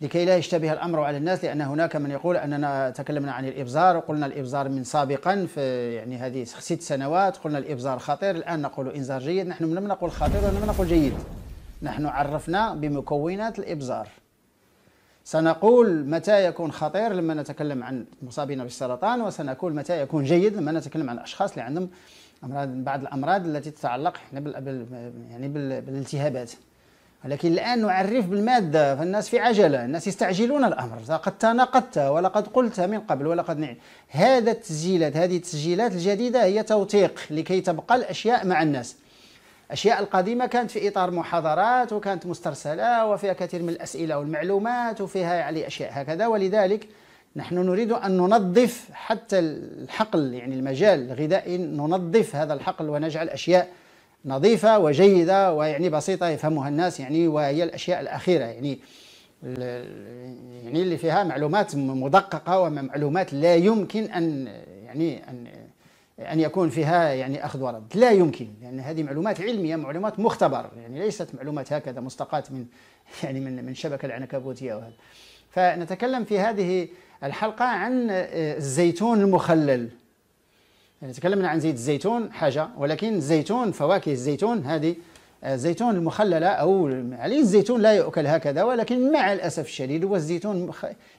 لكي لا يشتبه الامر على الناس لان هناك من يقول اننا تكلمنا عن الابزار وقلنا الابزار من سابقا في يعني هذه ست سنوات قلنا الابزار خطير الان نقول انذار جيد نحن لم نقل خطير ولم نقل جيد نحن عرفنا بمكونات الابزار سنقول متى يكون خطير لما نتكلم عن مصابين بالسرطان وسنقول متى يكون جيد لما نتكلم عن الاشخاص اللي عندهم امراض بعض الامراض التي تتعلق يعني بالالتهابات لكن الآن نعرف بالمادة فالناس في عجلة الناس يستعجلون الأمر لقد تناقضت ولقد قلت من قبل ولقد نعم هذا التسجيلات هذه التسجيلات الجديدة هي توثيق لكي تبقى الأشياء مع الناس الأشياء القديمة كانت في إطار محاضرات وكانت مسترسلة وفيها كثير من الأسئلة والمعلومات وفيها يعني أشياء هكذا ولذلك نحن نريد أن ننظف حتى الحقل يعني المجال الغذائي ننظف هذا الحقل ونجعل أشياء نظيفة وجيدة ويعني بسيطة يفهمها الناس يعني وهي الأشياء الأخيرة يعني يعني اللي فيها معلومات مدققة ومعلومات لا يمكن أن يعني أن أن يكون فيها يعني أخذ ورد لا يمكن لأن يعني هذه معلومات علمية معلومات مختبر يعني ليست معلومات هكذا مستقاة من يعني من من الشبكة العنكبوتية وهذا فنتكلم في هذه الحلقة عن آه، الزيتون المخلل يعني تكلمنا عن زيت الزيتون حاجة ولكن الزيتون فواكه الزيتون هذه آه، الزيتون المخللة أو عليه يعني الزيتون لا يؤكل هكذا ولكن مع الأسف الشديد هو الزيتون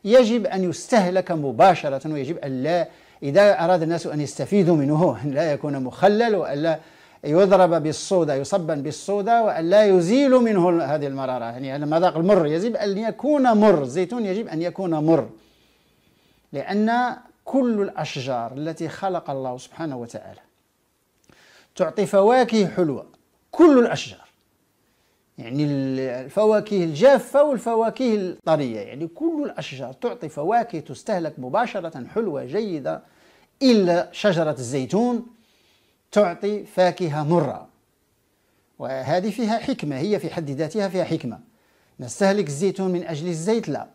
يجب أن يستهلك مباشرة ويجب أن لا إذا أراد الناس أن يستفيدوا منه أن لا يكون مخلل وألا يضرب بالصودا يصبا بالصودا وأن لا يزيل منه هذه المرارة يعني المذاق المر يجب أن يكون مر الزيتون يجب أن يكون مر لأن كل الأشجار التي خلق الله سبحانه وتعالى تعطي فواكه حلوة كل الأشجار يعني الفواكه الجافة والفواكه الطرية يعني كل الأشجار تعطي فواكه تستهلك مباشرة حلوة جيدة إلا شجرة الزيتون تعطي فاكهة مرة وهذه فيها حكمة هي في حد ذاتها فيها حكمة نستهلك الزيتون من أجل الزيت لا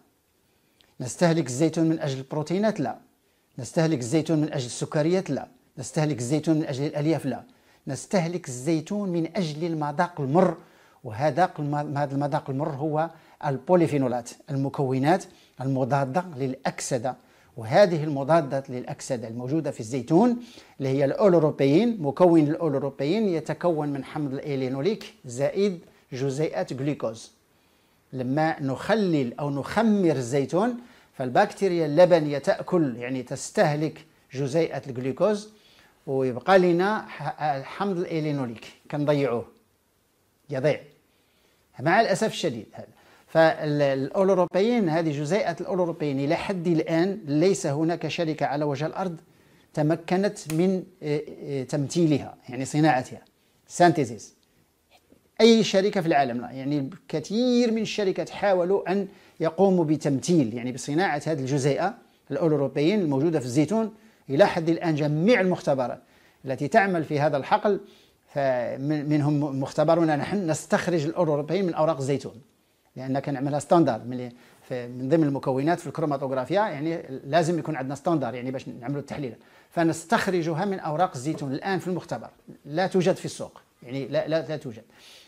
نستهلك الزيتون من أجل البروتينات لا نستهلك الزيتون من أجل السكريات لا نستهلك الزيتون من أجل الألياف لا نستهلك الزيتون من أجل المذاق المر وهذا هذا المذاق المر هو البوليفينولات المكونات المضادة للأكسدة وهذه المضادة للأكسدة الموجودة في الزيتون اللي هي الأولوروبيين مكون الأولوروبيين يتكون من حمض الإيلينوليك زائد جزيئات جلوكوز لما نخلل أو نخمر الزيتون فالبكتيريا اللبنية تأكل يعني تستهلك جزيئة الجلوكوز ويبقى لنا الحمض الإلينوليك كنضيعوه يضيع مع الأسف الشديد هذا فالأوروبيين هذه جزيئة الأوروبيين إلى حد الآن ليس هناك شركة على وجه الأرض تمكنت من آه، آه، تمثيلها يعني صناعتها سانتيزيس أي شركة في العالم لا يعني كثير من الشركات حاولوا أن يقوم بتمثيل يعني بصناعة هذه الجزيئة الأوروبيين الموجودة في الزيتون إلى حد الآن جميع المختبرات التي تعمل في هذا الحقل منهم مختبرنا نحن نستخرج الأوروبيين من أوراق الزيتون لأن كنعملها ستاندر من من ضمن المكونات في الكروماتوغرافيا يعني لازم يكون عندنا ستاندر يعني باش نعملوا التحليل فنستخرجها من اوراق الزيتون الان في المختبر لا توجد في السوق يعني لا لا, لا توجد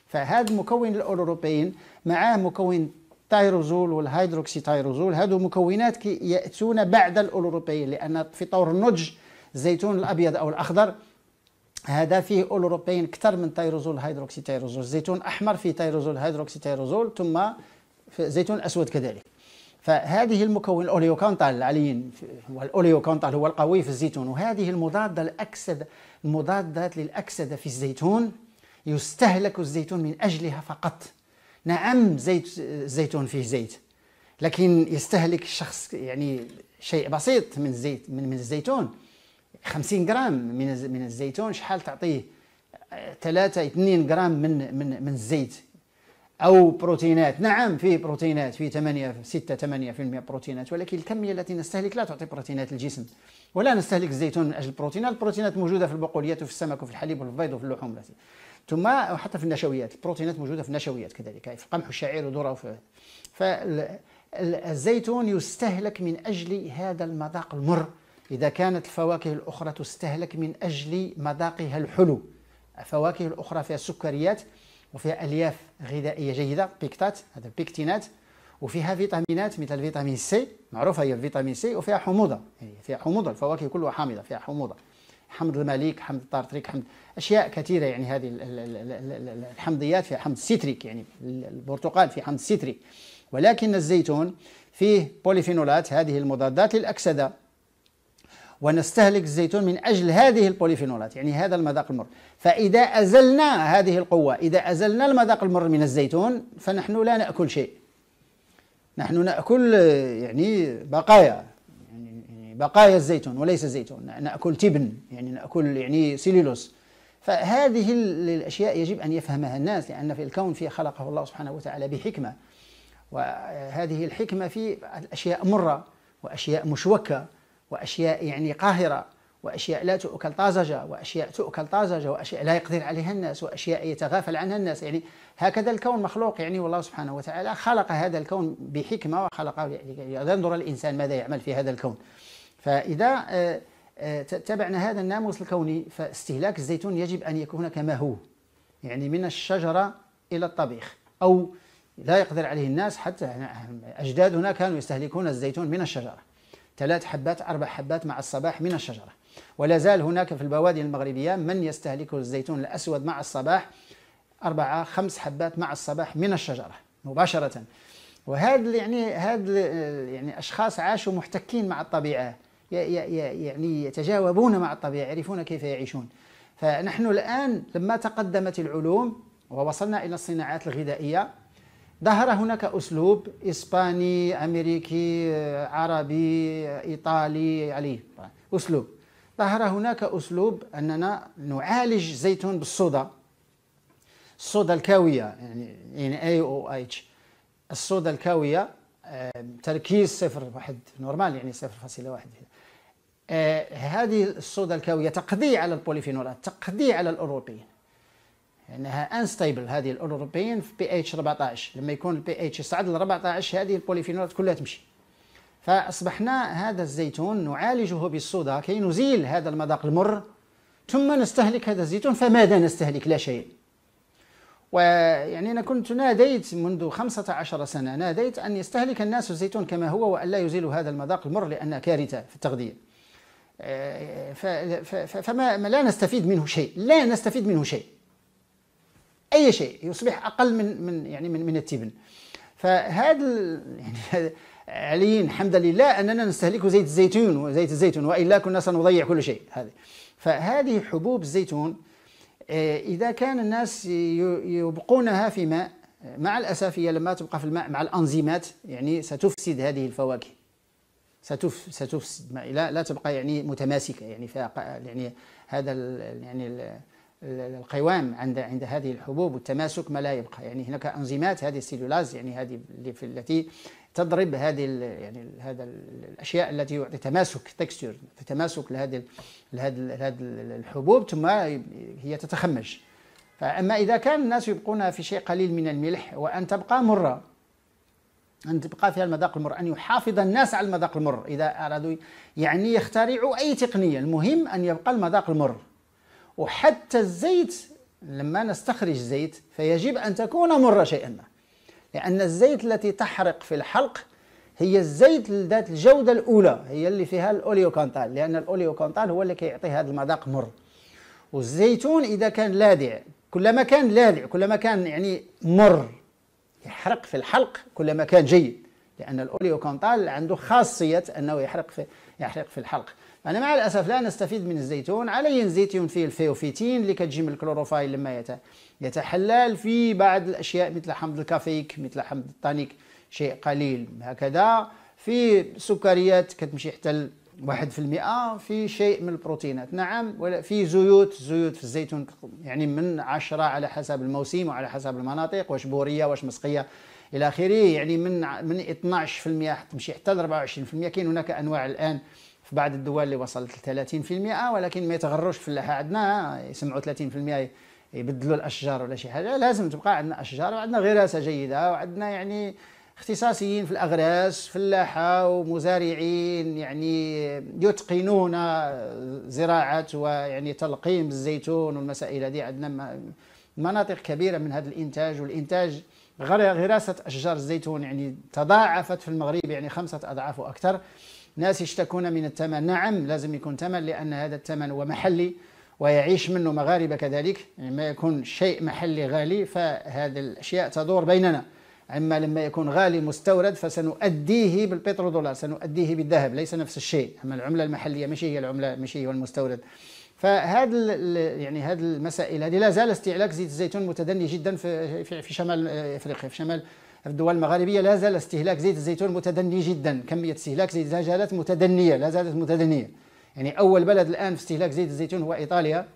فهذا المكون الاوروبيين معاه مكون التايروزول والهيدروكسيتايروزول هادو مكونات ياتون بعد الاوروبيين لان في طور النضج الزيتون الابيض او الاخضر هذا فيه اوروبيين اكثر من تايروزول هيدروكسيتايروزول الزيتون الاحمر فيه تايروزول هيدروكسيتايروزول ثم الزيتون الاسود كذلك فهذه المكون الاوليوكانتال العليين والاوليوكانتال هو القوي في الزيتون وهذه المضاده الاكسده المضادات للاكسده في الزيتون يستهلك الزيتون من اجلها فقط نعم زيت الزيتون فيه زيت لكن يستهلك الشخص يعني شيء بسيط من الزيت من, من الزيتون 50 غرام من من الزيتون شحال تعطيه 3 2 غرام من من من الزيت او بروتينات نعم فيه بروتينات فيه 8 6 8% بروتينات ولكن الكميه التي نستهلك لا تعطي بروتينات للجسم ولا نستهلك الزيتون من اجل البروتينات البروتينات موجوده في البقوليات وفي السمك وفي الحليب وفي البيض وفي اللحوم ثم حتى في النشويات البروتينات موجوده في النشويات كذلك في القمح والشعير وذره وفي فالزيتون يستهلك من اجل هذا المذاق المر اذا كانت الفواكه الاخرى تستهلك من اجل مذاقها الحلو الفواكه الاخرى فيها سكريات وفيها الياف غذائيه جيده بيكتات هذا بيكتينات وفيها فيتامينات مثل فيتامين سي معروفه هي فيتامين سي وفيها حموضه يعني فيها حموضه الفواكه كلها حامضه فيها حموضه حمض المليك حمض طارطريك حمض اشياء كثيره يعني هذه الحمضيات في حمض السيتريك يعني البرتقال في حمض السيتريك ولكن الزيتون فيه بوليفينولات هذه المضادات للاكسده ونستهلك الزيتون من اجل هذه البوليفينولات يعني هذا المذاق المر فاذا ازلنا هذه القوه اذا ازلنا المذاق المر من الزيتون فنحن لا ناكل شيء نحن ناكل يعني بقايا بقايا الزيتون وليس الزيتون ناكل تبن يعني ناكل يعني سيلولوس فهذه الاشياء يجب ان يفهمها الناس لان في الكون فيه خلقه الله سبحانه وتعالى بحكمه وهذه الحكمه في اشياء مره واشياء مشوكه واشياء يعني قاهره واشياء لا تؤكل طازجه واشياء تؤكل طازجه واشياء لا يقدر عليها الناس واشياء يتغافل عنها الناس يعني هكذا الكون مخلوق يعني والله سبحانه وتعالى خلق هذا الكون بحكمه وخلقه يعني ينظر الانسان ماذا يعمل في هذا الكون فإذا آه، آه، تبعنا هذا الناموس الكوني فاستهلاك الزيتون يجب أن يكون كما هو يعني من الشجرة إلى الطبيخ أو لا يقدر عليه الناس حتى أجدادنا كانوا يستهلكون الزيتون من الشجرة ثلاث حبات أربع حبات مع الصباح من الشجرة ولا زال هناك في البوادي المغربية من يستهلك الزيتون الأسود مع الصباح أربعة خمس حبات مع الصباح من الشجرة مباشرة وهذا يعني هذا آه، يعني أشخاص عاشوا محتكين مع الطبيعة يعني يتجاوبون مع الطبيعة يعرفون كيف يعيشون فنحن الآن لما تقدمت العلوم ووصلنا إلى الصناعات الغذائية ظهر هناك أسلوب إسباني أمريكي عربي إيطالي عليه يعني أسلوب ظهر هناك أسلوب أننا نعالج زيتون بالصودا الصودا الكاوية يعني أي أو إتش الصودا الكاوية آه، تركيز صفر واحد نورمال يعني صفر فاصلة واحد آه، هذه الصودا الكاويه تقضي على البوليفينولات تقضي على الاوروبيين لانها انستيبل هذه الاوروبيين في بي اتش 14 لما يكون البي اتش يصعد ل 14 هذه البوليفينولات كلها تمشي فاصبحنا هذا الزيتون نعالجه بالصودا كي نزيل هذا المذاق المر ثم نستهلك هذا الزيتون فماذا نستهلك لا شيء ويعني أنا كنت ناديت منذ 15 سنة ناديت أن يستهلك الناس الزيتون كما هو وأن لا يزيل هذا المذاق المر لأنه كارثة في التغذية فما لا نستفيد منه شيء لا نستفيد منه شيء اي شيء يصبح اقل من من يعني من, من التبن فهذا يعني عليين الحمد لله اننا نستهلك زيت الزيتون وزيت الزيتون والا كنا سنضيع كل شيء هذه فهذه حبوب الزيتون آه، اذا كان الناس يبقونها في ماء مع الاسف هي لما تبقى في الماء مع الانزيمات يعني ستفسد هذه الفواكه ستف ستفسد لا, لا تبقى يعني متماسكه يعني يعني هذا يعني القوام عند عند هذه الحبوب والتماسك ما لا يبقى يعني هناك انزيمات هذه السيلولاز يعني هذه اللي في التي تضرب هذه يعني هذا الاشياء التي يعطي تماسك تكستشر تماسك لهذه لهذه الحبوب ثم هي تتخمج فاما اذا كان الناس يبقون في شيء قليل من الملح وان تبقى مره أن تبقى فيها المذاق المر أن يحافظ الناس على المذاق المر إذا أرادوا يعني يخترعوا أي تقنية المهم أن يبقى المذاق المر وحتى الزيت لما نستخرج زيت فيجب أن تكون مرة شيئا ما لأن الزيت التي تحرق في الحلق هي الزيت ذات الجودة الأولى هي اللي فيها الأوليوكانتال لأن الأوليوكانتال هو اللي كيعطي هذا المذاق مر والزيتون إذا كان لاذع كلما كان لاذع كلما كان يعني مر يحرق في الحلق كلما كان جيد لأن كونتال عنده خاصية أنه يحرق في يحرق في الحلق أنا مع الأسف لا نستفيد من الزيتون علي زيتون فيه الفيوفيتين اللي كتجي من الكلوروفايل لما يتحلل في بعض الأشياء مثل حمض الكافيك مثل حمض الطانيك شيء قليل هكذا في سكريات كتمشي حتى واحد في المئة في شيء من البروتينات نعم ولا في زيوت زيوت في الزيتون يعني من عشرة على حسب الموسم وعلى حسب المناطق واش بورية واش مسقية إلى آخره يعني من من 12% تمشي حتى ل 24% كاين هناك أنواع الآن في بعض الدول اللي وصلت ل 30% ولكن ما يتغروش الفلاحة عندنا يسمعوا 30% يبدلوا الأشجار ولا شي حاجة لازم تبقى عندنا أشجار وعندنا غراسة جيدة وعندنا يعني اختصاصيين في الأغراس فلاحة ومزارعين يعني يتقنون زراعة ويعني تلقيم الزيتون والمسائل هذه عندنا مناطق كبيرة من هذا الإنتاج والإنتاج غراسة أشجار الزيتون يعني تضاعفت في المغرب يعني خمسة أضعاف وأكثر ناس يشتكون من الثمن نعم لازم يكون ثمن لأن هذا الثمن هو محلي ويعيش منه مغاربة كذلك يعني ما يكون شيء محلي غالي فهذه الأشياء تدور بيننا أما لما يكون غالي مستورد فسنؤديه بالبترودولار سنؤديه بالذهب ليس نفس الشيء أما العملة المحلية مش هي العملة مش هي المستورد فهذا يعني هذه المسائل هذه لا زال استهلاك زيت الزيتون متدني جدا في في, في شمال افريقيا في شمال الدول المغاربيه لا زال استهلاك زيت الزيتون متدني جدا كميه استهلاك زيت لا زالت متدنيه لا زالت متدنيه يعني اول بلد الان في استهلاك زيت الزيتون هو ايطاليا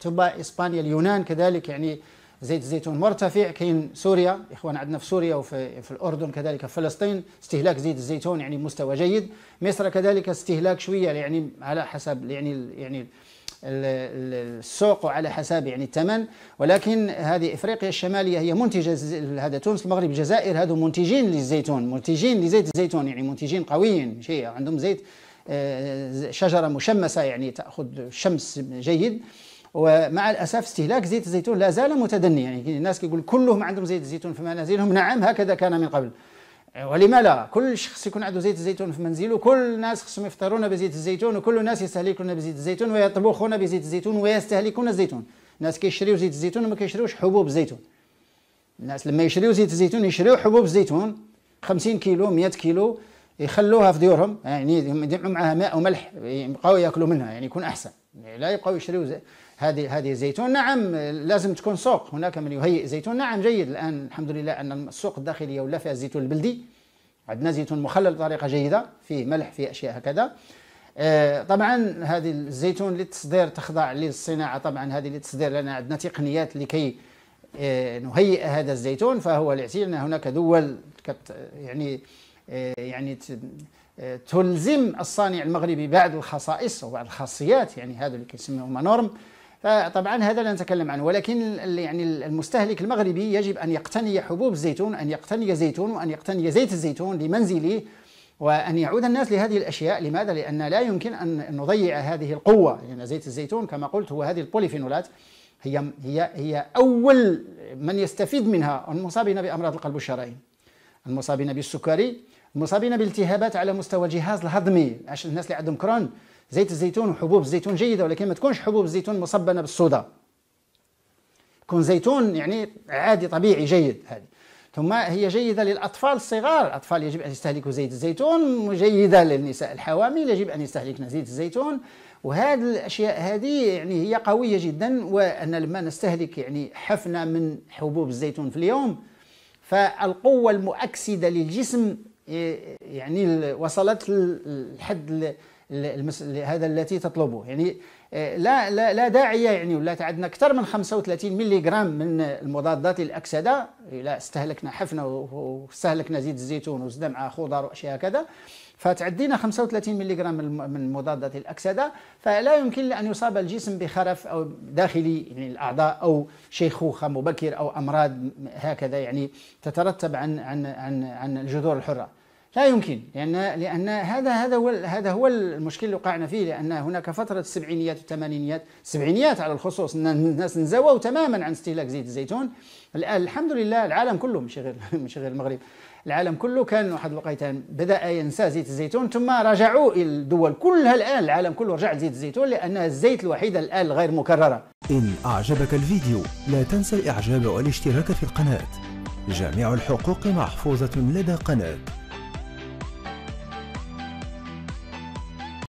ثم اسبانيا اليونان كذلك يعني زيت الزيتون مرتفع كاين سوريا اخوان عندنا في سوريا وفي في الاردن كذلك في فلسطين استهلاك زيت الزيتون يعني مستوى جيد مصر كذلك استهلاك شويه يعني على حسب يعني يعني السوق وعلى حسب يعني الثمن ولكن هذه افريقيا الشماليه هي منتجه هذا تونس المغرب الجزائر هذو منتجين للزيتون منتجين لزيت الزيتون يعني منتجين قويين شيء عندهم زيت آه، شجره مشمسه يعني تاخذ شمس جيد ومع الاسف استهلاك زيت الزيتون لا زال متدنيا يعني الناس كيقول كلهم عندهم زيت الزيتون في منازلهم نعم هكذا كان من قبل آه، ولما لا كل شخص يكون عنده زيت الزيتون في منزله كل الناس خصهم يفطرون بزيت الزيتون وكل الناس يستهلكون بزيت الزيتون ويطبخون بزيت الزيتون ويستهلكون الزيتون الناس كيشريو زيت الزيتون وما كيشريوش حبوب الزيتون الناس لما يشريو زيت الزيتون يشريو حبوب الزيتون 50 كيلو 100 كيلو يخلوها في ديورهم يعني يجمعوا معها ماء وملح يبقاو ياكلوا منها يعني يكون احسن لا يبقاو يشريوا هذه هذه الزيتون نعم لازم تكون سوق هناك من يهيئ زيتون نعم جيد الان الحمد لله ان السوق الداخليه ولا فيها الزيتون البلدي عندنا زيتون مخلل بطريقه جيده فيه ملح فيه اشياء هكذا آه، طبعا هذه الزيتون للتصدير تخضع للصناعه طبعا هذه للتصدير لان عندنا تقنيات لكي آه، نهيئ هذا الزيتون فهو لان هناك دول يعني آه، يعني آه، تلزم الصانع المغربي بعض الخصائص وبعض الخاصيات يعني هذا اللي كيسميوهم نورم فطبعا هذا لا نتكلم عنه ولكن يعني المستهلك المغربي يجب ان يقتني حبوب الزيتون ان يقتني زيتون وان يقتني زيت الزيتون لمنزله وأن يعود الناس لهذه الأشياء لماذا؟ لأن لا يمكن أن نضيع هذه القوة لأن يعني زيت الزيتون كما قلت هو هذه البوليفينولات هي هي هي أول من يستفيد منها المصابين بأمراض القلب والشرايين المصابين بالسكري مصابين بالتهابات على مستوى الجهاز الهضمي عشان الناس اللي عندهم كرون زيت الزيتون وحبوب الزيتون جيده ولكن ما تكونش حبوب الزيتون مصبنه بالصودا يكون زيتون يعني عادي طبيعي جيد هذه ثم هي جيده للاطفال الصغار الاطفال يجب ان يستهلكوا زيت الزيتون جيده للنساء الحوامل يجب ان يستهلكن زيت الزيتون وهذه الاشياء هذه يعني هي قويه جدا وان لما نستهلك يعني حفنه من حبوب الزيتون في اليوم فالقوه المؤكسده للجسم إيه، يعني وصلت لحد هذا التي تطلبه يعني آه، لا لا لا داعي يعني ولات عندنا اكثر من 35 ملي جرام من المضادات للاكسده الا استهلكنا حفنه واستهلكنا زيت الزيتون وزدنا مع خضر واشياء هكذا فتعدينا 35 ملي جرام من مضادات الاكسده فلا يمكن ان يصاب الجسم بخرف او داخلي يعني الاعضاء او شيخوخه مبكر او امراض هكذا يعني تترتب عن عن عن عن الجذور الحره لا يمكن لأن لأن هذا هذا هو هذا هو المشكل اللي وقعنا فيه لأن هناك فترة السبعينيات والثمانينيات السبعينيات على الخصوص الناس انزووا تماما عن استهلاك زيت الزيتون الآن الحمد لله العالم كله مش غير مش غير المغرب العالم كله كان واحد الوقيتان بدا ينسى زيت الزيتون ثم رجعوا الدول كلها الان العالم كله رجع لزيت الزيتون لانها الزيت الوحيده الان غير مكرره ان اعجبك الفيديو لا تنسى الاعجاب والاشتراك في القناه جميع الحقوق محفوظه لدى قناه